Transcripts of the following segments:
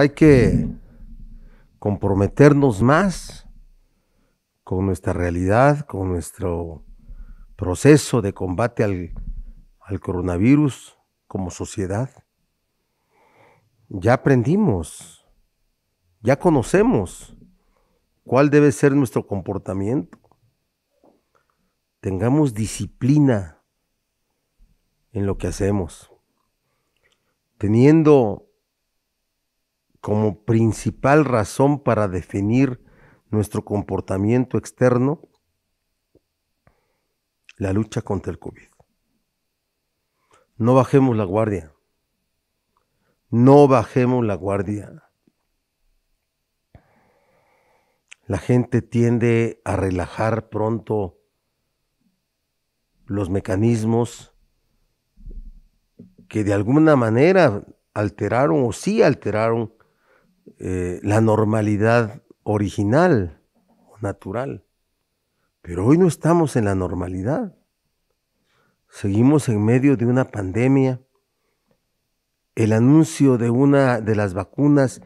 hay que comprometernos más con nuestra realidad, con nuestro proceso de combate al, al coronavirus como sociedad. Ya aprendimos, ya conocemos cuál debe ser nuestro comportamiento. Tengamos disciplina en lo que hacemos, teniendo como principal razón para definir nuestro comportamiento externo la lucha contra el COVID. No bajemos la guardia. No bajemos la guardia. La gente tiende a relajar pronto los mecanismos que de alguna manera alteraron o sí alteraron eh, la normalidad original o natural. Pero hoy no estamos en la normalidad. Seguimos en medio de una pandemia. El anuncio de una de las vacunas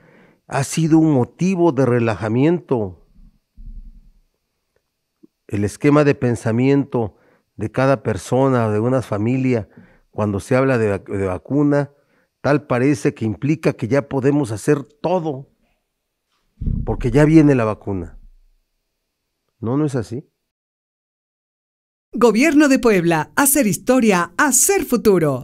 ha sido un motivo de relajamiento. El esquema de pensamiento de cada persona de una familia cuando se habla de vacuna tal parece que implica que ya podemos hacer todo, porque ya viene la vacuna. No, no es así. Gobierno de Puebla, hacer historia, hacer futuro.